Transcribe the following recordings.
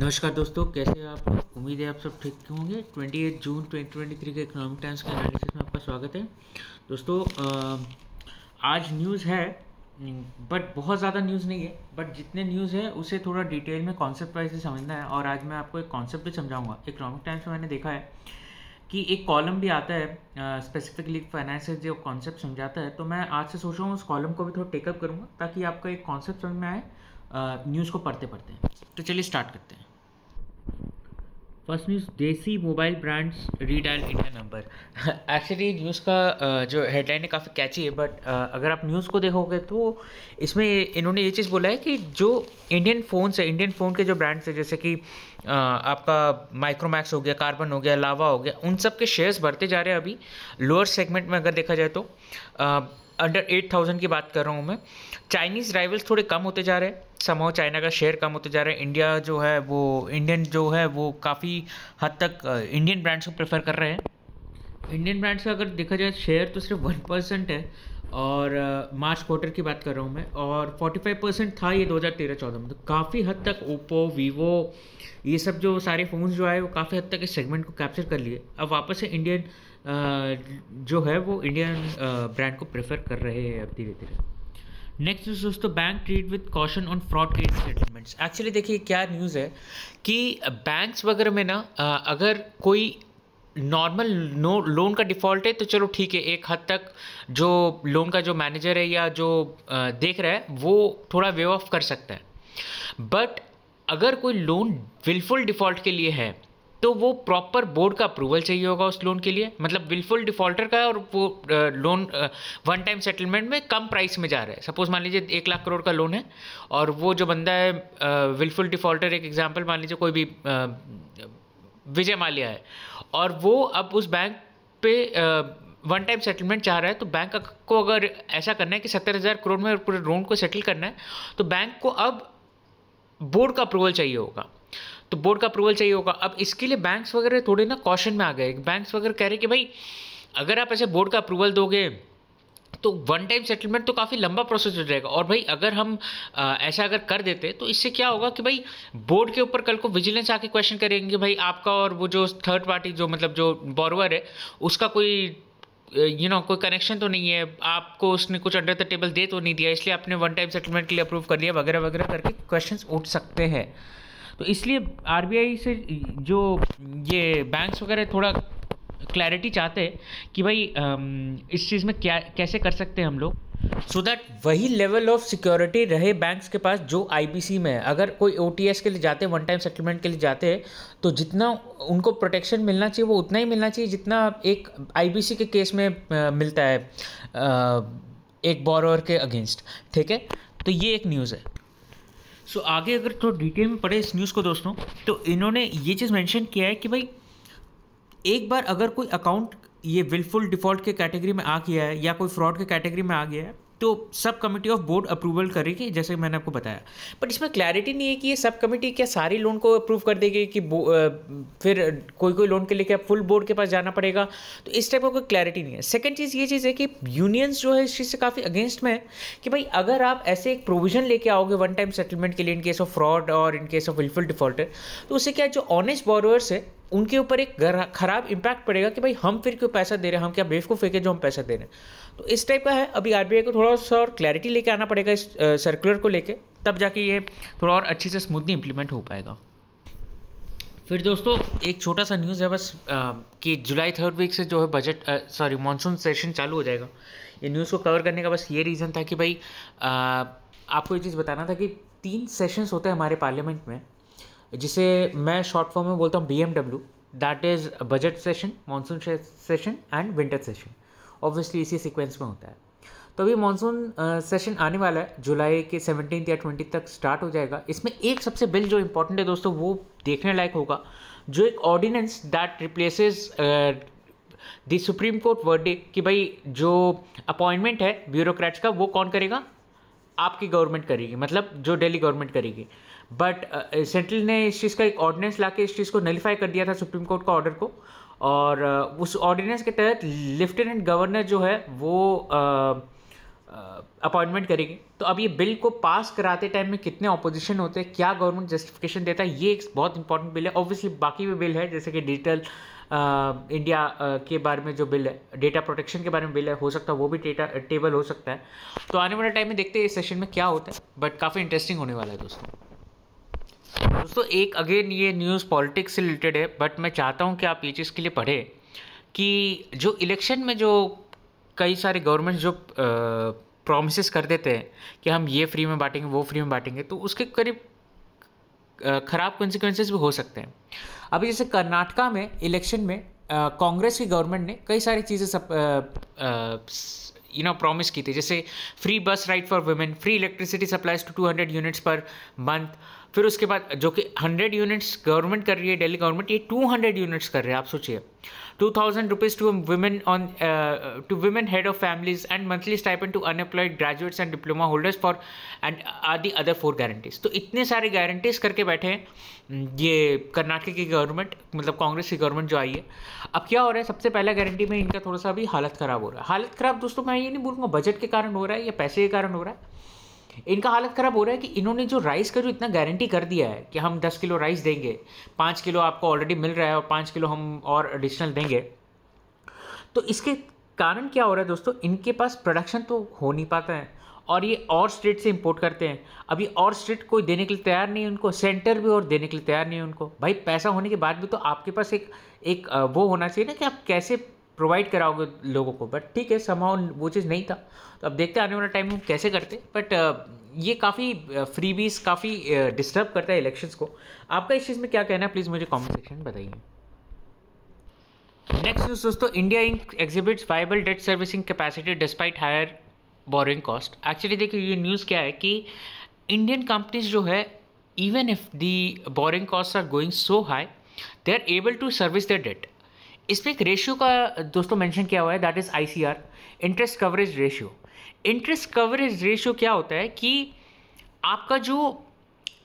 नमस्कार दोस्तों कैसे आप उम्मीद है आप सब ठीक होंगे 28 जून 2023 के इकोनॉमिक टाइम्स के एनालिसिस में आपका स्वागत है दोस्तों आज न्यूज़ है बट बहुत ज़्यादा न्यूज़ नहीं है बट जितने न्यूज़ है उसे थोड़ा डिटेल में कॉन्सेप्ट वाइज से समझना है और आज मैं आपको एक कॉन्सेप्ट भी समझाऊंगा इकोनॉमिक टाइम्स में मैंने देखा है कि एक कॉलम भी आता है स्पेसिफिकली फाइनेंस जो कॉन्सेप्ट समझाता है तो मैं आज से सोच रहा हूँ उस कॉलम को भी थोड़ा टेकअप करूँगा ताकि आपका एक कॉन्सेप्ट समझ में आए न्यूज़ को पढ़ते पढ़ते तो चलिए स्टार्ट करते हैं फर्स्ट न्यूज़ देसी mobile brands redial India number actually news का जो हेडलाइन है काफ़ी कैची है बट अगर आप न्यूज़ को देखोगे तो इसमें इन्होंने ये चीज़ बोला है कि जो इंडियन फ़ोन्स है इंडियन फ़ोन के जो ब्रांड्स हैं जैसे कि आपका माइक्रोमैक्स हो गया कार्बन हो गया लावा हो गया उन सब के शेयर्स बढ़ते जा रहे हैं अभी लोअर सेगमेंट में अगर देखा जाए तो अंडर एट थाउजेंड की बात कर रहा हूँ मैं चाइनीज़ राइवल्स थोड़े कम होते जा रहे हैं समाव चाइना का शेयर कम होते जा रहा है इंडिया जो है वो इंडियन जो है वो काफ़ी हद तक इंडियन ब्रांड्स को प्रेफर कर रहे हैं इंडियन ब्रांड्स का अगर देखा जाए शेयर तो सिर्फ वन परसेंट है और मार्च क्वार्टर की बात कर रहा हूँ मैं और फोर्टी फाइव परसेंट था ये दो हज़ार तेरह चौदह में तो काफ़ी हद तक ओप्पो वीवो ये सब जो सारे फ़ोन जो आए वो काफ़ी हद तक इस सेगमेंट को कैप्चर कर लिए अब वापस से इंडियन जो है वो इंडियन ब्रांड को प्रेफर कर रहे हैं अब धीरे धीरे नेक्स्ट न्यूज़ दोस्तों bank treat with caution on fraud trade settlements actually देखिए क्या न्यूज़ है कि बैंक्स वगैरह में ना अगर कोई नॉर्मल नो लोन का डिफ़ॉल्ट है तो चलो ठीक है एक हद तक जो लोन का जो मैनेजर है या जो देख रहा है वो थोड़ा वे ऑफ कर सकता है बट अगर कोई लोन विलफुल डिफ़ॉल्ट के लिए है तो वो प्रॉपर बोर्ड का अप्रूवल चाहिए होगा उस लोन के लिए मतलब विलफुल डिफॉल्टर का और वो लोन वन टाइम सेटलमेंट में कम प्राइस में जा रहा है सपोज मान लीजिए एक लाख करोड़ का लोन है और वो जो बंदा है विलफुल uh, डिफॉल्टर एक एग्जाम्पल मान लीजिए कोई भी uh, विजय माल्या है और वो अब उस बैंक पे वन टाइम सेटलमेंट चाह रहा है तो बैंक को अगर ऐसा करना है कि सत्तर हज़ार करोड़ में पूरे लोन को सेटल करना है तो बैंक को अब बोर्ड का अप्रूवल चाहिए होगा तो बोर्ड का अप्रूवल चाहिए होगा अब इसके लिए बैंक्स वगैरह थोड़े ना कॉशन में आ गए बैंक्स वगैरह कह रहे कि भाई अगर आप ऐसे बोर्ड का अप्रूवल दोगे तो वन टाइम सेटलमेंट तो काफ़ी लंबा प्रोसेस हो जाएगा और भाई अगर हम आ, ऐसा अगर कर देते तो इससे क्या होगा कि भाई बोर्ड के ऊपर कल को विजिलेंस आके क्वेश्चन करेंगे भाई आपका और वो जो थर्ड पार्टी जो मतलब जो बॉरवर है उसका कोई यू you नो know, कोई कनेक्शन तो नहीं है आपको उसने कुछ अंडर द टेबल दे तो नहीं दिया इसलिए आपने वन टाइम सेटलमेंट के लिए अप्रूव कर लिया वगैरह वगैरह करके क्वेश्चन उठ सकते हैं तो इसलिए आर से जो ये बैंक्स वगैरह थोड़ा क्लैरिटी चाहते हैं कि भाई इस चीज़ में क्या कैसे कर सकते हैं हम लोग सो so दैट वही लेवल ऑफ सिक्योरिटी रहे बैंक्स के पास जो आईबीसी में है अगर कोई ओ के लिए जाते हैं वन टाइम सेटलमेंट के लिए जाते हैं तो जितना उनको प्रोटेक्शन मिलना चाहिए वो उतना ही मिलना चाहिए जितना एक आईबीसी के केस में मिलता है एक बोरोवर के अगेंस्ट ठीक है तो ये एक न्यूज़ है सो आगे अगर थोड़ा तो डिटेल में पढ़े इस न्यूज़ को दोस्तों तो इन्होंने ये चीज़ मैंशन किया है कि भाई एक बार अगर कोई अकाउंट ये विलफुल डिफ़ॉल्ट के कैटेगरी में आ गया है या कोई फ्रॉड के कैटेगरी में आ गया है तो सब कमिटी ऑफ बोर्ड अप्रूवल करेगी जैसे मैंने आपको बताया बट इसमें क्लैरिटी नहीं है कि ये सब कमिटी क्या सारी लोन को अप्रूव कर देगी कि फिर कोई कोई लोन के लिए क्या फुल बोर्ड के पास जाना पड़ेगा तो इस टाइप का कोई क्लैरिटी नहीं है सेकेंड चीज़ ये चीज़ है कि यूनियंस जो है इस चीज़ से काफ़ी अगेंस्ट में है कि भाई अगर आप ऐसे एक प्रोविजन लेके आओगे वन टाइम सेटलमेंट के लिए इन केस ऑफ फ्रॉड और in case of wilful defaulter तो उससे क्या जो ऑनेस्ट बोरोअर्स है उनके ऊपर एक ख़राब इम्पैक्ट पड़ेगा कि भाई हम फिर क्यों पैसा दे रहे हैं हम क्या बेवकूफ़ है जो हम पैसा दे रहे हैं तो इस टाइप का है अभी आर को थोड़ा सा और क्लैरिटी लेके आना पड़ेगा इस सर्कुलर को लेके तब जाके ये थोड़ा और अच्छे से स्मूथली इम्प्लीमेंट हो पाएगा फिर दोस्तों एक छोटा सा न्यूज़ है बस आ, कि जुलाई थर्ड वीक से जो है बजट सॉरी मानसून सेशन चालू हो जाएगा ये न्यूज़ को कवर करने का बस ये रीज़न था कि भाई आ, आपको ये चीज़ बताना था कि तीन सेशंस होते हैं हमारे पार्लियामेंट में जिसे मैं शॉर्ट फॉर्म में बोलता हूँ B M W that is budget session monsoon session and winter session obviously इसी सीक्वेंस में होता है तो अभी मानसून सेशन आने वाला है जुलाई के सेवनटीन या ट्वेंटी तक स्टार्ट हो जाएगा इसमें एक सबसे बिल जो इम्पोर्टेंट है दोस्तों वो देखने लायक होगा जो एक ordinance that replaces the supreme court verdict कि भाई जो अपॉइंटमेंट है ब्यूरोक्रेट्स का वो कौन करेगा आपकी गवर्नमेंट करेगी मतलब जो दिल्ली गवर्नमेंट करेगी बट सेंट्रल uh, ने इस चीज़ का एक ऑर्डिनेंस ला इस चीज़ को नलीफाई कर दिया था सुप्रीम कोर्ट का ऑर्डर को और uh, उस ऑर्डिनेंस के तहत लेफ्टिनेंट गवर्नर जो है वो अपॉइंटमेंट uh, uh, करेगी तो अब ये बिल को पास कराते टाइम में कितने ऑपोजिशन होते हैं क्या गवर्नमेंट जस्टिफिकेशन देता है ये एक बहुत इंपॉर्टेंट बिल है ऑब्वियसली बाकी भी बिल है जैसे कि डिजिटल इंडिया के बारे में जो बिल है डेटा प्रोटेक्शन के बारे में बिल है हो सकता है वो भी डेटा टेबल हो सकता है तो आने वाले टाइम में देखते हैं इस सेशन में क्या होता है बट काफ़ी इंटरेस्टिंग होने वाला है दोस्तों दोस्तों एक अगेन ये न्यूज़ पॉलिटिक्स से रिलेटेड है बट मैं चाहता हूँ कि आप ये चीज़ के लिए पढ़ें कि जो इलेक्शन में जो कई सारे गवर्नमेंट जो प्रोमिस कर देते हैं कि हम ये फ्री में बांटेंगे वो फ्री में बांटेंगे तो उसके करीब ख़राब कॉन्सिक्वेंसेज भी हो सकते हैं अभी जैसे कर्नाटका में इलेक्शन में कांग्रेस की गवर्नमेंट ने कई सारी चीज़ें सब यू नो प्रॉमिस की थी जैसे free bus ride for women free electricity supplies two hundred units per month फिर उसके बाद जो कि 100 यूनिट्स गवर्नमेंट कर रही है दिल्ली गवर्नमेंट ये 200 यूनिट्स कर रहे हैं आप सोचिए two thousand rupees to women on to women head of families and monthly stipend to unemployed graduates and diploma holders for and आदि अदर फोर गारंटीज तो इतने सारे गारंटीज करके बैठे हैं हम्म, ये कर्नाटक की गवर्नमेंट मतलब कांग्रेस की गवर्नमेंट जो आई है अब क्या हो रहा है सबसे पहला गारंटी में इनका थोड़ा सा अभी हालत ख़राब हो रहा है हालत ख़राब दोस्तों मैं ये नहीं बोलूँगा बजट के कारण हो रहा है या पैसे के कारण हो रहा है इनका हालत ख़राब हो रहा है कि इन्होंने जो राइस का जो इतना गारंटी कर दिया है कि हम दस किलो राइस देंगे पाँच किलो आपको ऑलरेडी मिल रहा है और पाँच किलो हम और एडिशनल देंगे तो इसके कारण क्या हो रहा है दोस्तों इनके पास प्रोडक्शन तो हो नहीं पाता है और ये और स्टेट से इंपोर्ट करते हैं अभी और स्टेट कोई देने के लिए तैयार नहीं है उनको सेंटर भी और देने के लिए तैयार नहीं है उनको भाई पैसा होने के बाद भी तो आपके पास एक एक वो होना चाहिए ना कि आप कैसे प्रोवाइड कराओगे लोगों को बट ठीक है समाओ वो चीज़ नहीं था तो अब देखते आने वाला टाइम में कैसे करते बट uh, ये काफ़ी फ्रीबीज काफ़ी डिस्टर्ब करता है इलेक्शंस को आपका इस चीज़ में क्या कहना है प्लीज़ मुझे कॉमेंट सेक्शन में बताइए नेक्स्ट न्यूज़ दोस्तों India Inc exhibits viable debt servicing capacity despite higher borrowing cost actually देखिए ये न्यूज़ क्या है कि इंडियन कंपनीज जो है even if the borrowing cost are going so high they are able to service the debt इसमें एक ratio का दोस्तों मेंशन किया हुआ है that is I interest coverage ratio interest coverage ratio क्या होता है कि आपका जो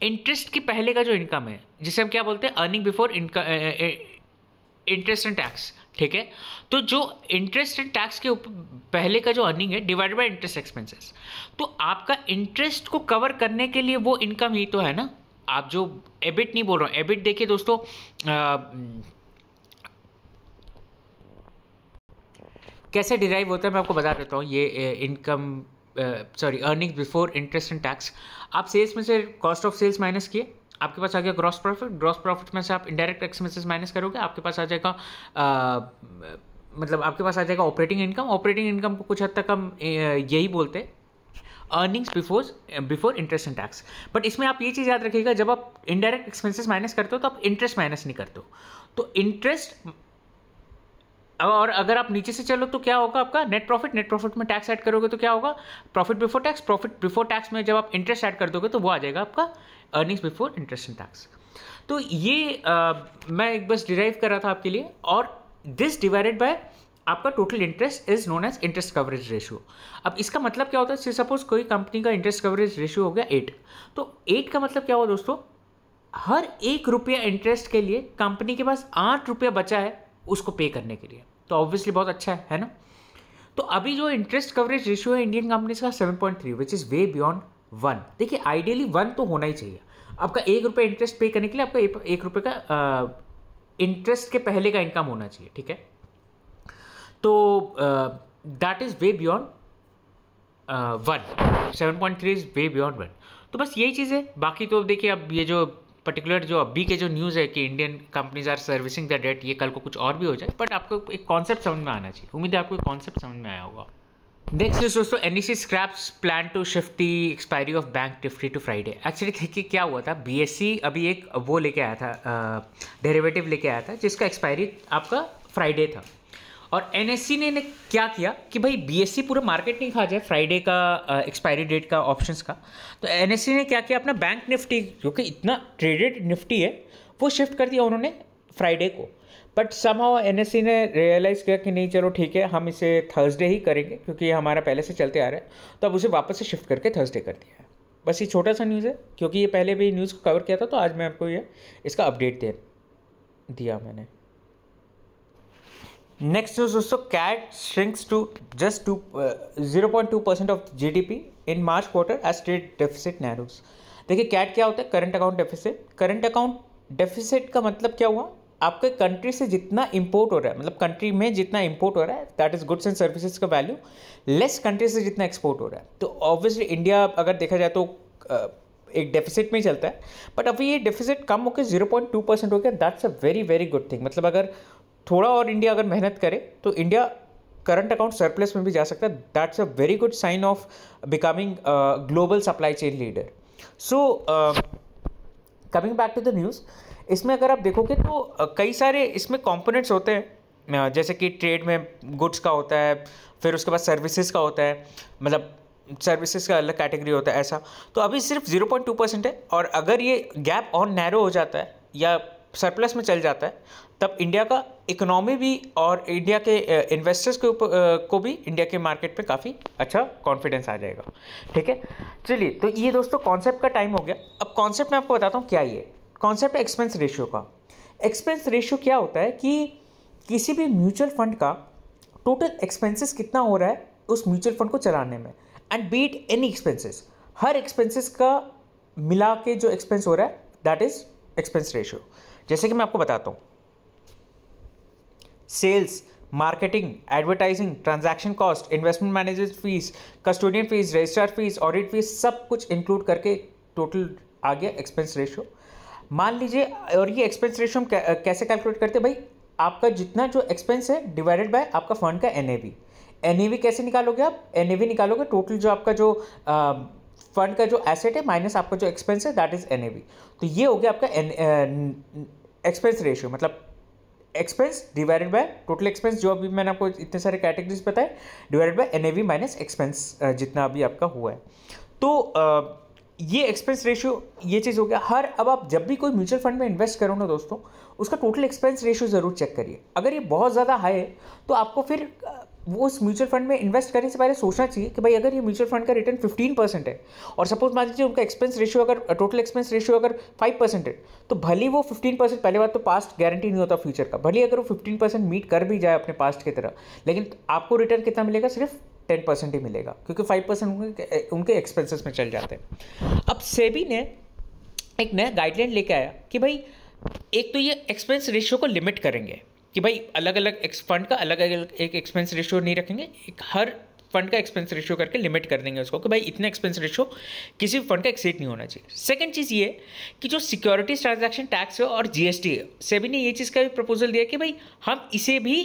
इंटरेस्ट के पहले का जो इनकम है जिसे हम क्या बोलते हैं earning before income interest and tax ठीक है तो जो इंटरेस्ट एंड टैक्स के पहले का जो अर्निंग है डिवाइड बाय इंटरेस्ट एक्सपेंसेस तो आपका इंटरेस्ट को कवर करने के लिए वो इनकम ही तो है ना आप जो एबिट नहीं बोल रहा हूँ एबिट देखिए दोस्तों आ, कैसे डिराइव होता है मैं आपको बता देता हूँ ये income sorry earning before interest and tax आप सेल्स में से कॉस्ट ऑफ सेल्स माइनस किए आपके पास आ गया ग्रॉस प्रॉफिट ग्रॉस प्रॉफिट में से आप इंडायरेक्ट एक्सपेंसेस माइनस करोगे आपके पास आ जाएगा मतलब आपके पास आ जाएगा ऑपरेटिंग इनकम ऑपरेटिंग इनकम को कुछ हद तक हम यही बोलते हैं earnings before before interest and tax but इसमें आप ये चीज़ याद रखिएगा जब आप इनडायरेक्ट एक्सपेंसेस माइनस करते हो तो आप इंटरेस्ट माइनस नहीं करते हो तो इंटरेस्ट और अगर आप नीचे से चलो तो क्या होगा आपका नेट प्रॉफिट नेट प्रॉफिट में टैक्स ऐड करोगे तो क्या होगा profit before tax profit before tax में जब आप इंटरेस्ट ऐड कर दोगे तो वो आ जाएगा आपका earnings before interest and tax तो ये आ, मैं एक बस डिराइव कर रहा था आपके लिए और दिस डिवाइडेड बाय आपका total interest is known as interest coverage ratio अब इसका मतलब क्या होता है सपोज कोई कंपनी का इंटरेस्ट कवरेज रेशियो हो गया एट तो एट का मतलब क्या हुआ दोस्तों हर एक रुपया इंटरेस्ट के लिए कंपनी के पास आठ रुपया बचा है उसको पे करने के लिए तो ऑब्वियसली बहुत अच्छा है है ना तो अभी जो इंटरेस्ट कवरेज रेशियो है इंडियन कंपनीज का seven point three which is way beyond one देखिए आइडियली वन तो होना ही चाहिए आपका एक रुपये इंटरेस्ट पे करने के लिए आपका एक रुपये का इंटरेस्ट के पहले का इनकम होना चाहिए ठीक है तो that is way beyond one seven point three is way beyond one तो बस यही चीज़ है बाकी तो देखिए अब ये जो पर्टिकुलर जो अभी के जो न्यूज़ है कि Indian companies are servicing the debt ये कल को कुछ और भी हो जाए बट आपको एक कॉन्सेप्ट समझ में आना चाहिए उम्मीद है आपको कॉन्सेप्ट समझ में आया होगा नेक्स्ट इज दोस्तों N E C scraps plan to shift the expiry of bank Nifty to Friday actually देखिए क्या हुआ था बी एस सी अभी एक वो लेके आया था डेरेवेटिव लेके आया था जिसका एक्सपायरी आपका फ्राइडे था और एस ने, ने क्या किया कि भाई सी पूरा मार्केट नहीं खा जाए फ्राइडे का एक्सपायरी डेट का ऑप्शंस का तो सी ने क्या किया अपना बैंक निफ्टी जो कि इतना ट्रेडेड निफ्टी है वो शिफ्ट कर दिया उन्होंने फ्राइडे को बट समाव एन ने रियलाइज़ किया कि नहीं चलो ठीक है हम इसे थर्सडे ही करेंगे क्योंकि ये हमारा पहले से चलते आ रहा है तो अब उसे वापस से शिफ्ट करके थर्सडे कर दिया है बस ये छोटा सा न्यूज़ है क्योंकि ये पहले भी न्यूज़ को कवर किया था तो आज मैं आपको ये इसका अपडेट दे दिया मैंने नेक्स्ट दोस्तों CAD shrinks to just to zero point two percent of G D P in March quarter as trade deficit narrows देखिए कैट क्या होता है current account deficit current account deficit का मतलब क्या हुआ आपके कंट्री से जितना इंपोर्ट हो रहा है मतलब कंट्री में जितना इंपोर्ट हो रहा है that is goods and services का वैल्यू लेस कंट्री से जितना एक्सपोर्ट हो रहा है तो ऑब्वियसली इंडिया अगर देखा जाए तो uh, एक डेफिसिट में ही चलता है बट अभी ये डेफिसिट कम होकर जीरो पॉइंट टू परसेंट हो गया that's a very very good thing मतलब अगर थोड़ा और इंडिया अगर मेहनत करे तो इंडिया करंट अकाउंट सरप्लस में भी जा सकता है that's a very good sign of becoming global supply chain leader so coming back to the news इसमें अगर आप देखोगे तो uh, कई सारे इसमें कॉम्पोनेंट्स होते हैं uh, जैसे कि ट्रेड में गुड्स का होता है फिर उसके बाद सर्विसेज का होता है मतलब सर्विसेज का अलग कैटेगरी होता है ऐसा तो अभी सिर्फ 0.2 परसेंट है और अगर ये गैप और नैरो हो जाता है या सरप्लस में चल जाता है तब इंडिया का इकोनॉमी भी और इंडिया के इन्वेस्टर्स के ऊपर को भी इंडिया के मार्केट पे काफ़ी अच्छा कॉन्फिडेंस आ जाएगा ठीक है चलिए तो ये दोस्तों कॉन्सेप्ट का टाइम हो गया अब कॉन्सेप्ट मैं आपको बताता हूँ क्या ये कॉन्सेप्ट एक्सपेंस रेशियो का एक्सपेंस रेशियो क्या होता है कि किसी भी म्यूचुअल फंड का टोटल एक्सपेंसेस कितना हो रहा है उस म्यूचुअल फंड को चलाने में एंड बीट एनी एक्सपेंसेस हर एक्सपेंसेस का मिला के जो एक्सपेंस हो रहा है दैट इज़ एक्सपेंस रेशियो जैसे कि मैं आपको बताता हूँ sales marketing advertising transaction cost investment manager fees custodian fees registrar fees audit fees सब कुछ इंक्लूड करके टोटल आ गया एक्सपेंस रेशियो मान लीजिए और ये एक्सपेंस रेशियो हम कैसे कैलकुलेट करते हैं भाई आपका जितना जो एक्सपेंस है डिवाइडेड बाय आपका फंड का एन ए कैसे निकालोगे आप एन निकालोगे टोटल जो आपका जो फंड का जो एसेट है माइनस आपका जो एक्सपेंस है दैट इज एन तो ये हो गया आपका एक्सपेंस रेशियो मतलब expense divided by total expense जो अभी मैंने आपको इतने सारे कैटेगरीज बताए divided by N minus expense जितना अभी आपका हुआ है तो आ, ये एक्सपेंस रेशियो ये चीज़ हो गया हर अब आप जब भी कोई म्यूचुअल फंड में इन्वेस्ट करो ना दोस्तों उसका टोटल एक्सपेंस रेशियो ज़रूर चेक करिए अगर ये बहुत ज़्यादा हाई है तो आपको फिर वो उस म्यूचुअल फंड में इन्वेस्ट करने से पहले सोचना चाहिए कि भाई अगर ये म्यूचुअल फंड का रिटर्न 15 परसेंट है और सपोज मान लीजिए उनका एक्सपेंस रेशियो अगर टोटल एक्सपेंस रेशियो अगर 5 परसेंट है तो भले वो 15 परसेंट पहले बात तो पास्ट गारंटी नहीं होता फ्यूचर का भले अगर वो फिफ्टीन परसेंट मीट कर भी जाए अपने पास्ट की तरह लेकिन आपको रिटर्न कितना मिलेगा सिर्फ टेन परसेंट ही मिलेगा क्योंकि फाइव परसेंट उनके एक्सपेंसेस में चल जाते हैं अब सेबी ने एक नया गाइडलाइन लेके आया कि भाई एक तो ये एक्सपेंस रेशियो को लिमिट करेंगे कि भाई अलग अलग फंड का अलग अलग एक एक्सपेंस रेशियो नहीं रखेंगे एक हर फंड का एक्सपेंस रेशियो करके लिमिट कर देंगे उसको कि भाई इतना एक्सपेंस रेशियो किसी भी फंड का एक्सीड नहीं होना चाहिए सेकंड चीज़ ये कि जो सिक्योरिटीज ट्रांजैक्शन टैक्स है और जीएसटी है सेबी ने ये चीज़ का भी प्रपोजल दिया कि भाई हम इसे भी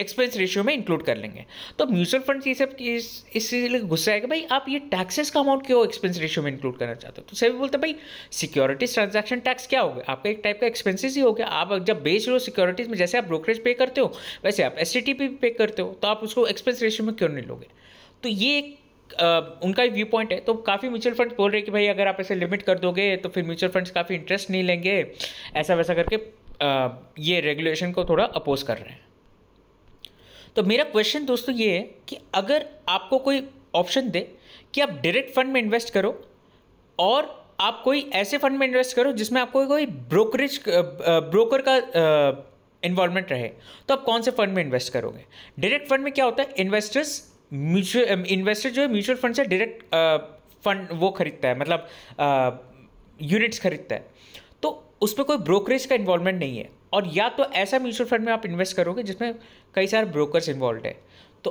एक्सपेंस रेशियो में इंक्लूड कर लेंगे तो म्यूचुअल फंड ये सब इसलिए गुस्सा आएगा भाई आप ये टैक्सेस का अमाउंट क्यों एक्सपेंस रेशियो में इंक्लूड करना चाहते हो तो सभी बोलते हैं भाई सिक्योरिटीज ट्रांजैक्शन टैक्स क्या होगा आपका एक टाइप का एक्सपेंसेस ही हो गया आप जब बेच रहे हो सिक्योरिटीज में जैसे आप ब्रोकरेज पे करते हो वैसे आप एस पी पे करते हो तो आप उसको एक्सपेंस रेशियो में क्यों नहीं लोगे तो ये एक Uh, उनका व्यू पॉइंट है तो काफ़ी म्यूचुअल फंड बोल रहे हैं कि भाई अगर आप ऐसे लिमिट कर दोगे तो फिर म्यूचुअल फंड्स काफ़ी इंटरेस्ट नहीं लेंगे ऐसा वैसा करके uh, ये रेगुलेशन को थोड़ा अपोज कर रहे हैं तो मेरा क्वेश्चन दोस्तों ये है कि अगर आपको कोई ऑप्शन दे कि आप डायरेक्ट फंड में इन्वेस्ट करो और आप कोई ऐसे फंड में इन्वेस्ट करो जिसमें आपको कोई ब्रोकरेज ब्रोकर का इन्वॉल्वमेंट रहे तो आप कौन से फंड में इन्वेस्ट करोगे डायरेक्ट फंड में क्या होता है इन्वेस्टर्स म्यूचुअल इन्वेस्टर जो है म्यूचुअल फंड से डायरेक्ट फंड वो खरीदता है मतलब यूनिट्स खरीदता है तो उसमें कोई ब्रोकरेज का इन्वॉल्वमेंट नहीं है और या तो ऐसा म्यूचुअल फंड में आप इन्वेस्ट करोगे जिसमें कई सारे ब्रोकर्स इन्वॉल्व है तो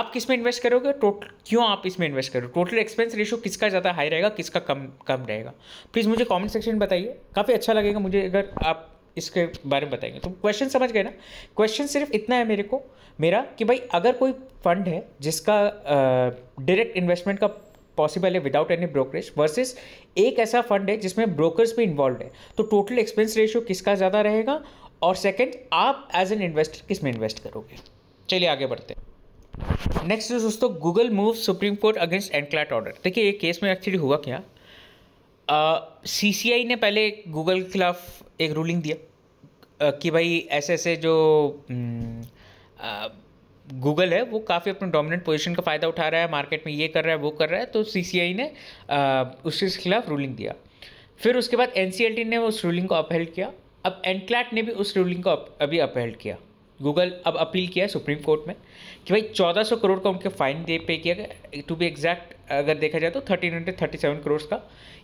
आप किस में इन्वेस्ट करोगे टोटल क्यों आप इसमें इन्वेस्ट करोगे टोटल एक्सपेंस रेशियो किसका ज़्यादा हाई रहेगा किसका कम कम रहेगा प्लीज़ मुझे कमेंट सेक्शन में बताइए काफ़ी अच्छा लगेगा मुझे अगर आप इसके बारे में बताएंगे तो क्वेश्चन समझ गए ना क्वेश्चन सिर्फ इतना है मेरे को मेरा कि भाई अगर कोई फंड है जिसका डायरेक्ट इन्वेस्टमेंट का पॉसिबल है विदाउट एनी ब्रोकरेज वर्सेस एक ऐसा फंड है जिसमें ब्रोकर्स भी इन्वॉल्व है तो टोटल एक्सपेंस रेशियो किसका ज़्यादा रहेगा और सेकंड आप एज एन इन्वेस्टर किस में इन्वेस्ट करोगे चलिए आगे बढ़ते हैं नेक्स्ट दोस्तों Google move supreme court against NCLAT order देखिए ये केस में एक्चुअली हुआ क्या सी सी आई ने पहले गूगल के खिलाफ एक रूलिंग दिया uh, कि भाई ऐसे ऐसे जो गूगल हम्म, uh, है वो काफ़ी अपने डोमिनेंट पोजीशन का फ़ायदा उठा रहा है मार्केट में ये कर रहा है वो कर रहा है तो सी सी आई ने uh, उसके खिलाफ रूलिंग दिया फिर उसके बाद एन सी एल टी ने उस रूलिंग को अपहेल्ड किया अब एनक्लैट ने भी उस रूलिंग को अभी अपहेल्ड किया गूगल अब अपील किया है सुप्रीम कोर्ट में कि भाई 1400 करोड़ का उनके फाइन दे पे किया गया टू बी एग्जैक्ट अगर देखा जाए तो 1337 करोड़ का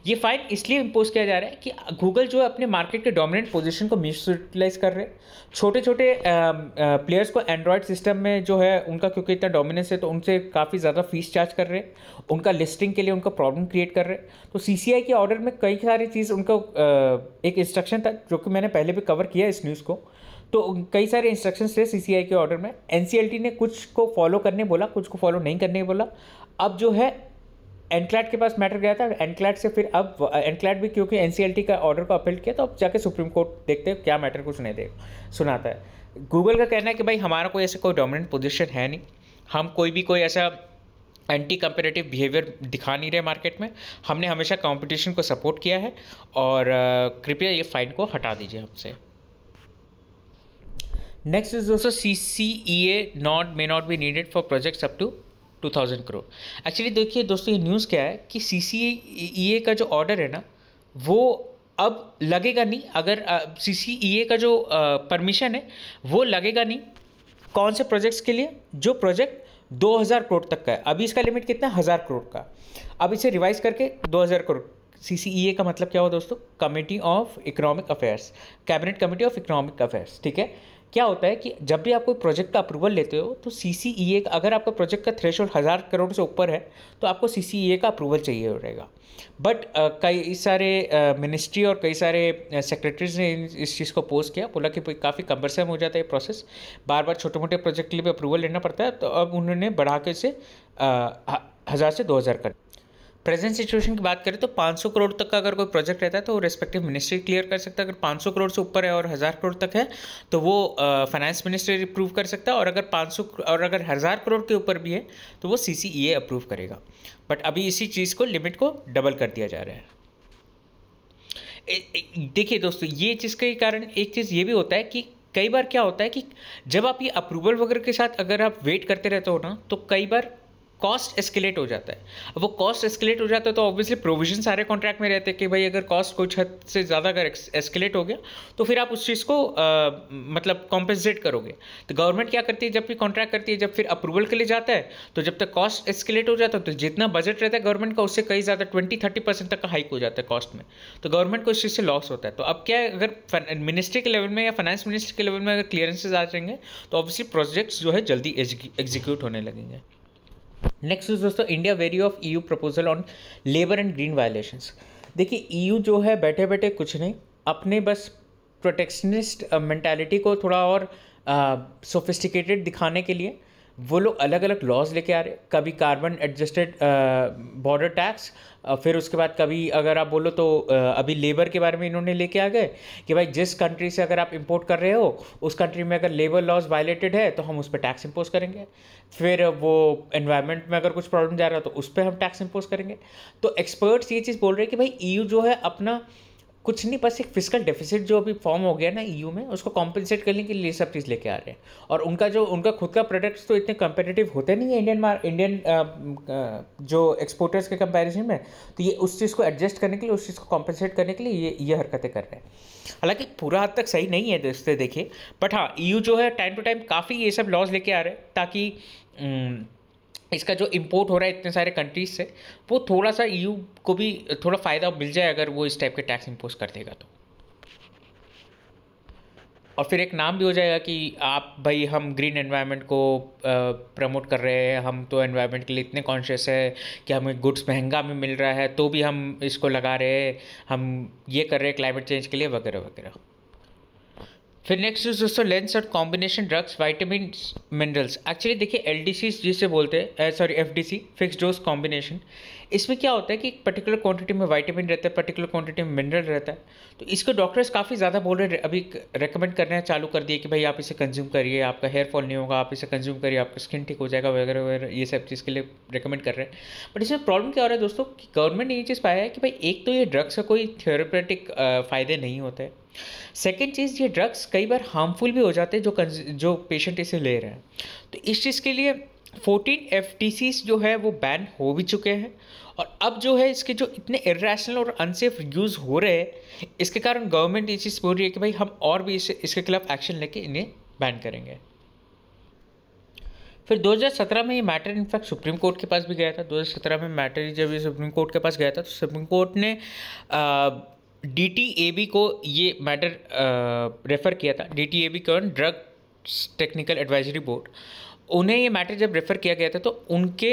ये फाइन इसलिए इम्पोज किया जा रहा है कि गूगल जो है अपने मार्केट के डोमिनेंट पोजीशन को मिसयूटिलाइज कर रहे हैं छोटे छोटे प्लेयर्स को एंड्रॉयड सिस्टम में जो है उनका क्योंकि इतना डोमिनेंस है तो उनसे काफ़ी ज़्यादा फीस चार्ज कर रहे हैं उनका लिस्टिंग के लिए उनका प्रॉब्लम क्रिएट कर रहे हैं तो सी के ऑर्डर में कई सारी चीज़ उनका एक इंस्ट्रक्शन था जो कि मैंने पहले भी कवर किया इस न्यूज़ को तो कई सारे इंस्ट्रक्शंस थे सी के ऑर्डर में एन ने कुछ को फॉलो करने बोला कुछ को फॉलो नहीं करने बोला अब जो है एनक्लैट के पास मैटर गया था एनक्लैट से फिर अब एनक्लैट भी क्योंकि एन का ऑर्डर को अपील किया तो अब जाके सुप्रीम कोर्ट देखते हैं क्या मैटर कुछ नहीं दे सुनाता है गूगल का कहना है कि भाई हमारा कोई ऐसा कोई डोमिनेंट पोजिशन है नहीं हम कोई भी कोई ऐसा एंटी कंपेटेटिव बिहेवियर दिखा नहीं रहे मार्केट में हमने हमेशा कंपटीशन को सपोर्ट किया है और कृपया ये फ़ाइन को हटा दीजिए हमसे नेक्स्ट इज दोस्तों C C E A not may not be needed for projects up to two thousand crore actually देखिए दोस्तों ये न्यूज़ क्या है कि सी सी ई ए का जो ऑर्डर है ना वो अब लगेगा नहीं अगर सी सी ई ए का जो परमिशन है वो लगेगा नहीं कौन से प्रोजेक्ट्स के लिए जो प्रोजेक्ट 2000 करोड़ तक का है अभी इसका लिमिट कितना है हज़ार करोड़ का अब इसे रिवाइज करके 2000 करोड़ सी सी ई ए का मतलब क्या हुआ दोस्तों committee of economic affairs cabinet committee of economic affairs ठीक है क्या होता है कि जब भी आप कोई प्रोजेक्ट का अप्रूवल लेते हो तो सी सी ई ए अगर आपका प्रोजेक्ट का थ्रेशोल्ड हज़ार करोड़ से ऊपर है तो आपको सी सी ई ए का अप्रूवल चाहिए रहेगा बट कई सारे मिनिस्ट्री और कई सारे सेक्रेटरीज ने इस चीज़ को पोस्ट किया बोला कि काफ़ी कम्बरसम हो जाता है ये प्रोसेस बार बार छोटे मोटे प्रोजेक्ट के लिए भी अप्रूवल लेना पड़ता है तो अब उन्होंने बढ़ा के इसे हज़ार से दो हज़ार कर प्रेजेंट सिचुएशन की बात करें तो 500 करोड़ तक का अगर कोई प्रोजेक्ट रहता है तो वो रेस्पेक्टिव मिनिस्ट्री क्लियर कर सकता है अगर 500 करोड़ से ऊपर है और हज़ार करोड़ तक है तो वो फाइनेंस मिनिस्ट्री अप्रूव कर सकता है और अगर 500 और अगर हज़ार करोड़ के ऊपर भी है तो वो सी अप्रूव e करेगा बट अभी इसी चीज़ को लिमिट को डबल कर दिया जा रहा है देखिए दोस्तों ये चीज़ के कारण एक चीज़ ये भी होता है कि कई बार क्या होता है कि जब आप ये अप्रूवल वगैरह के साथ अगर आप वेट करते रहते हो ना तो कई बार कॉस्ट एस्केलेट हो जाता है अब वो कॉस्ट एस्केलेट हो जाता है तो ऑब्वियसली प्रोविजन सारे कॉन्ट्रैक्ट में रहते हैं कि भाई अगर कॉस्ट कुछ हद से ज़्यादा अगर एस्केलेट हो गया तो फिर आप उस चीज़ को आ, मतलब कॉम्पेंसेट करोगे तो गवर्नमेंट क्या करती है जब भी कॉन्ट्रैक्ट करती है जब फिर अप्रूवल के लिए जाता है तो जब तक कॉस्ट एस्केलेट हो जाता है तो जितना बजट रहता है गवर्नमेंट का उससे कई ज़्यादा ट्वेंटी थर्टी परसेंट तक का हाइक हो जाता है कॉस्ट में तो गवर्नमेंट को इस चीज़ से लॉस होता है तो अब क्या है अगर मिनिस्ट्री के लेवल में या फाइनेंस मिनिस्ट्री के लेवल में अगर क्लियरेंसेज आ जाएंगे तो ऑब्वियसली प्रोजेक्ट्स जो है जल्दी एग्जीक्यूट होने लगेंगे नेक्स्ट दोस्तों India wary of EU proposal on labour and green violations देखिए ईयू e जो है बैठे बैठे कुछ नहीं अपने बस प्रोटेक्शनिस्ट मैंटेलिटी को थोड़ा और सोफिस्टिकेटेड दिखाने के लिए वो लोग अलग अलग लॉज लेके आ रहे कभी कार्बन एडजस्टेड बॉर्डर टैक्स फिर उसके बाद कभी अगर आप बोलो तो अभी लेबर के बारे में इन्होंने लेके आ गए कि भाई जिस कंट्री से अगर आप इंपोर्ट कर रहे हो उस कंट्री में अगर लेबर लॉज वायलेटेड है तो हम उस पर टैक्स इम्पोज करेंगे फिर वो एन्वायरमेंट में अगर कुछ प्रॉब्लम जा रहा है तो उस पर हम टैक्स इम्पोज करेंगे तो एक्सपर्ट्स ये चीज़ बोल रहे हैं कि भाई ई e जो है अपना कुछ नहीं बस एक फिजिकल डेफिसिट जो अभी फॉर्म हो गया ना ईयू e में उसको कॉम्पनसेट करने के लिए सब चीज़ लेके आ रहे हैं और उनका जो उनका खुद का प्रोडक्ट्स तो इतने कंपेटिटिव होते नहीं है इंडियन मार इंडियन जो एक्सपोर्टर्स के कंपैरिजन में तो ये उस चीज़ को एडजस्ट करने के लिए उस चीज़ को कॉम्पनसेट करने के लिए ये ये हरकतें कर रहे हैं हालांकि पूरा हद तक सही नहीं है दोस्तों देखिए बट हाँ ई e जो है टाइम टू टाइम काफ़ी ये सब लॉज लेके आ रहे हैं ताकि इसका जो इम्पोर्ट हो रहा है इतने सारे कंट्रीज से वो थोड़ा सा यू को भी थोड़ा फ़ायदा मिल जाए अगर वो इस टाइप के टैक्स इम्पोज कर देगा तो और फिर एक नाम भी हो जाएगा कि आप भाई हम ग्रीन एनवायरनमेंट को प्रमोट कर रहे हैं हम तो एनवायरनमेंट के लिए इतने कॉन्शियस है कि हमें गुड्स महंगा में मिल रहा है तो भी हम इसको लगा रहे हैं हम ये कर रहे हैं क्लाइमेट चेंज के लिए वगैरह वगैरह फिर नेक्स्ट इज दोस्तों लेंस और combination drugs vitamin minerals actually देखिए एल जिसे बोलते हैं sorry F D C fix dose combination इसमें क्या होता है कि एक पर्टिकुलर क्वांटिटी में वाइटामिन रहता है पर्टिकुलर क्वांटिटी में मिनरल रहता है तो इसको डॉक्टर्स काफ़ी ज़्यादा बोल रहे अभी रिकमेंड करने चालू कर दिए कि भाई आप इसे कंज्यूम करिए आपका हेयर फॉल नहीं होगा आप इसे कंज्यूम करिए आपका स्किन ठीक हो जाएगा वगैरह वगैरह ये सब चीज़ के लिए रिकमेंड कर रहे हैं बट इसमें प्रॉब्लम क्या हो रहा है दोस्तों कि गवर्नमेंट ये चीज़ पाया है कि भाई एक तो ये ड्रग्स का कोई थेरोपेटिक फ़ायदे नहीं होते हैं सेकेंड चीज़ ये ड्रग्स कई बार हार्मफुल भी हो जाते हैं जो जो पेशेंट इसे ले रहे हैं तो इस चीज़ के लिए फोर्टीन एफ जो है वो बैन हो भी चुके हैं और अब जो है इसके जो इतने इरेशनल और अनसेफ यूज़ हो रहे हैं इसके कारण गवर्नमेंट ये चीज़ बोल रही है कि भाई हम और भी इसे इसके खिलाफ एक्शन लेके इन्हें बैन करेंगे फिर 2017 में ये मैटर इनफैक्ट सुप्रीम कोर्ट के पास भी गया था 2017 में मैटर जब ये सुप्रीम कोर्ट के पास गया था तो सुप्रीम कोर्ट ने डी टी ए बी को ये मैटर रेफ़र किया था डी टी ए बी कौन ड्रग टेक्निकल एडवाइजरी बोर्ड उन्हें ये मैटर जब रेफ़र किया गया था तो उनके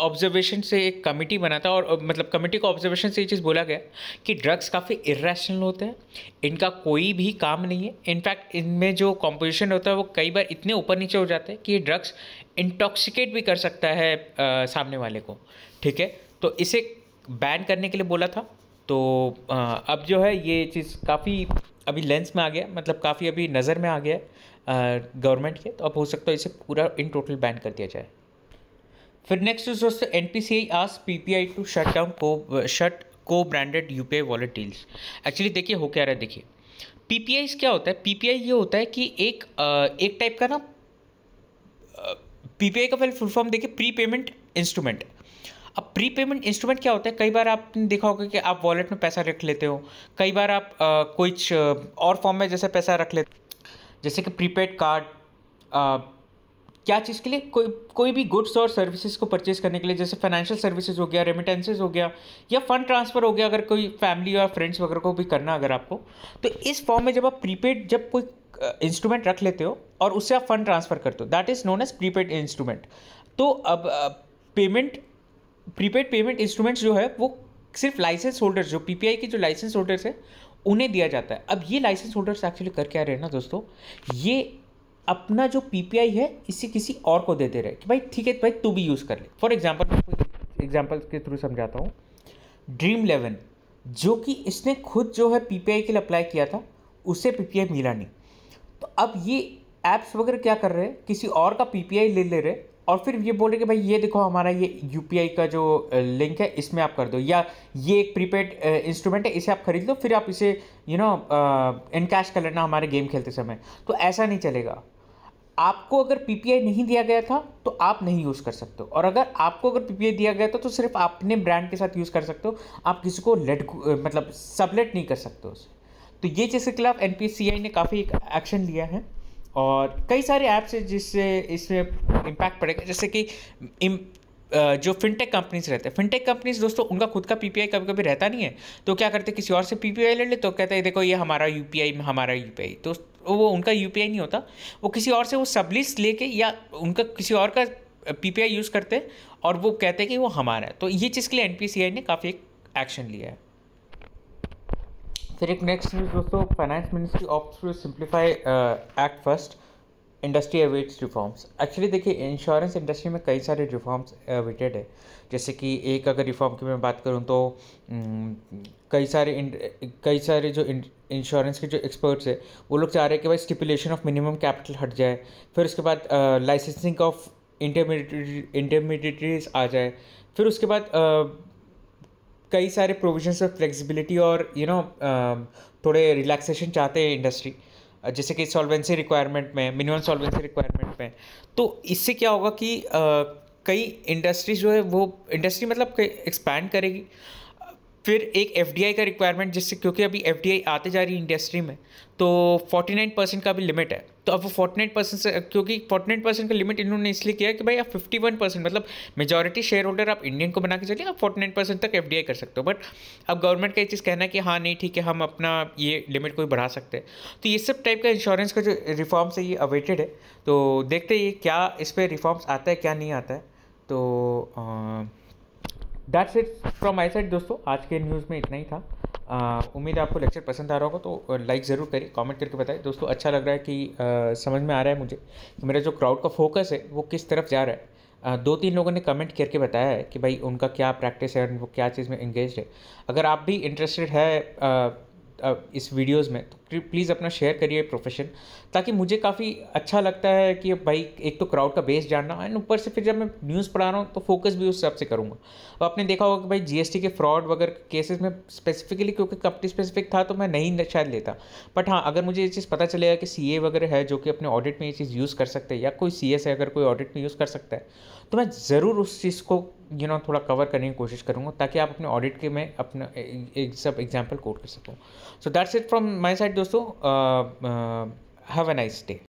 ऑब्जर्वेशन से एक कमेटी बना था और मतलब कमेटी को ऑब्जर्वेशन से ये चीज़ बोला गया कि ड्रग्स काफ़ी इरेशनल होते हैं इनका कोई भी काम नहीं है इनफैक्ट इनमें जो कॉम्पोजिशन होता है वो कई बार इतने ऊपर नीचे हो जाते हैं कि ये ड्रग्स इंटॉक्सिकेट भी कर सकता है आ, सामने वाले को ठीक है तो इसे बैन करने के लिए बोला था तो आ, अब जो है ये चीज़ काफ़ी अभी लेंस में आ गया मतलब काफ़ी अभी नज़र में आ गया है गवर्नमेंट के तो अब हो सकता है इसे पूरा इन टोटल बैन कर दिया जाए फिर नेक्स्ट दोस्तों एन पी सी आई आस P P I to shut down को शट को branded U P I wallet deals actually देखिए हो क्या रहा है देखिए पी पी आई क्या होता है पी पी आई ये होता है कि एक एक टाइप का ना पी पी आई का पहले फुल फॉर्म देखिए प्री पेमेंट इंस्ट्रूमेंट अब प्री पेमेंट इंस्ट्रूमेंट क्या होता है कई बार आपने देखा होगा कि आप वॉलेट में पैसा रख लेते हो कई बार आप कुछ और फॉर्म में जैसे पैसा रख लेते हो जैसे कि प्रीपेड कार्ड क्या चीज़ के लिए कोई कोई भी गुड्स और सर्विसेज को परचेज करने के लिए जैसे फाइनेंशियल सर्विसेज हो गया रेमिटेंसेज हो गया या फंड ट्रांसफ़र हो गया अगर कोई फैमिली या फ्रेंड्स वगैरह को भी करना अगर आपको तो इस फॉर्म में जब आप प्रीपेड जब कोई इंस्ट्रूमेंट रख लेते हो और उससे आप फंड ट्रांसफ़र करते हो that is known as prepaid instrument तो अब पेमेंट प्रीपेड पेमेंट इंस्ट्रूमेंट्स जो है वो सिर्फ लाइसेंस होल्डर्स जो पीपीआई की जो लाइसेंस होल्डर्स है उन्हें दिया जाता है अब ये लाइसेंस होल्डर्स एक्चुअली कर क्या रहे हैं ना दोस्तों ये अपना जो आई है इसे किसी और को दे दे रहे कि भाई ठीक है भाई तू भी यूज़ कर ले फॉर एग्जाम्पल एग्जाम्पल के थ्रू समझाता हूँ ड्रीम इलेवन जो कि इसने खुद जो है आई के लिए अप्लाई किया था उसे आई मिला नहीं तो अब ये ऐप्स वगैरह क्या कर रहे हैं किसी और का पी ले ले रहे और फिर ये बोल रहे कि भाई ये देखो हमारा ये यू का जो लिंक है इसमें आप कर दो या ये एक प्रीपेड इंस्ट्रूमेंट है इसे आप खरीद लो फिर आप इसे यू नो इनकैश कर लेना हमारे गेम खेलते समय तो ऐसा नहीं चलेगा आपको अगर पी नहीं दिया गया था तो आप नहीं यूज़ कर सकते हो और अगर आपको अगर पी दिया गया था तो सिर्फ अपने ब्रांड के साथ यूज़ कर सकते हो आप किसी को लेट मतलब सबलेट नहीं कर सकते हो उसे तो ये चीज़ के खिलाफ एन ने काफ़ी एक एक्शन लिया है और कई सारे ऐप्स हैं जिससे इसमें इम्पैक्ट पड़ेगा जैसे कि जो फिनटेक कंपनीज रहते हैं फिनटेक कंपनीज दोस्तों उनका खुद का पीपीआई कभी कभी रहता नहीं है तो क्या करते किसी और से पीपीआई ले ले तो कहते हैं देखो ये हमारा यूपीआई में हमारा यूपीआई तो वो उनका यूपीआई नहीं होता वो किसी और से वो सबलिस लेके या उनका किसी और का पीपीआई यूज़ करते हैं और वो कहते हैं कि वो हमारा है तो ये चीज़ के लिए एन ने काफ़ी एक एक्शन लिया है फिर एक नेक्स्ट न्यूज़ दोस्तों finance ministry opt to simplify act first industry awaits reforms actually देखिए इंश्योरेंस इंडस्ट्री में कई सारे रिफॉर्म्स अवेटेड है जैसे कि एक अगर रिफॉर्म की मैं बात करूँ तो हम्म, कई सारे कई सारे जो इंश्योरेंस के जो एक्सपर्ट्स है वो लोग चाह रहे हैं कि भाई स्टिपुलेशन ऑफ मिनिमम कैपिटल हट जाए फिर उसके बाद लाइसेंसिंग ऑफ इंटरमीडिएटरीज आ जाए फिर उसके बाद uh, कई सारे प्रोविजन ऑफ फ्लेक्सिबिलिटी और यू नो um, थोड़े रिलैक्सेशन चाहते हैं इंडस्ट्री जैसे कि सॉल्वेंसी रिक्वायरमेंट में मिनिमम सॉल्वेंसी रिक्वायरमेंट में तो इससे क्या होगा कि कई इंडस्ट्रीज जो है वो इंडस्ट्री मतलब एक्सपैंड करेगी फिर एक एफ का रिक्वायरमेंट जिससे क्योंकि अभी एफ आते जा रही है इंडस्ट्री में तो फोर्टी परसेंट का भी लिमिट है तो अब वो नाइन परसेंट से क्योंकि नाइन परसेंट का लिमिट इन्होंने इसलिए किया कि भाई आप फिफ्टी वन परसेंट मतलब मेजोरिटी शेयर होल्डर आप इंडियन को बना के चलिए आप नाइन परसेंट तक एफ कर सकते हो बट अब गवर्नमेंट का ये चीज़ कहना है कि हाँ नहीं ठीक है हम अपना ये लिमिट कोई बढ़ा सकते हैं तो ये सब टाइप का इंश्योरेंस का जो रिफॉर्म्स है ये अवेटेड है तो देखते ये क्या इस पर रिफॉर्म्स आता है क्या नहीं आता है तो ah, that's it from my side दोस्तों आज के न्यूज़ में इतना ही था उम्मीद है आपको लेक्चर पसंद आ रहा होगा तो लाइक ज़रूर करें कमेंट करके बताएं दोस्तों अच्छा लग रहा है कि आ, समझ में आ रहा है मुझे कि मेरा जो क्राउड का फोकस है वो किस तरफ जा रहा है आ, दो तीन लोगों ने कमेंट करके बताया है कि भाई उनका क्या प्रैक्टिस है और वो क्या चीज़ में इंगेज है अगर आप भी इंटरेस्टेड है इस वीडियोस में तो प्लीज़ अपना शेयर करिए प्रोफेशन ताकि मुझे काफ़ी अच्छा लगता है कि भाई एक तो क्राउड का बेस जानना एंड ऊपर से फिर जब मैं न्यूज़ पढ़ा रहा हूँ तो फोकस भी उस हिसाब से करूँगा तो आपने देखा होगा कि भाई जीएसटी के फ्रॉड वगैरह केसेस में स्पेसिफिकली क्योंकि कंपनी स्पेसिफिक था तो मैं नहीं शायद लेता बट हाँ अगर मुझे ये चीज़ पता चलेगा कि सी वगैरह है जो कि अपने ऑडिट में ये चीज़ यूज़ कर सकते हैं या कोई सी है अगर कोई ऑडिट में यूज़ कर सकता है तो मैं ज़रूर उस चीज़ को यू you नो know, थोड़ा कवर करने की कोशिश करूँगा ताकि आप अपने ऑडिट के में अपना एक सब एग्जाम्पल कोट कर सको so that's it from my side दोस्तों हैव अ नाइस डे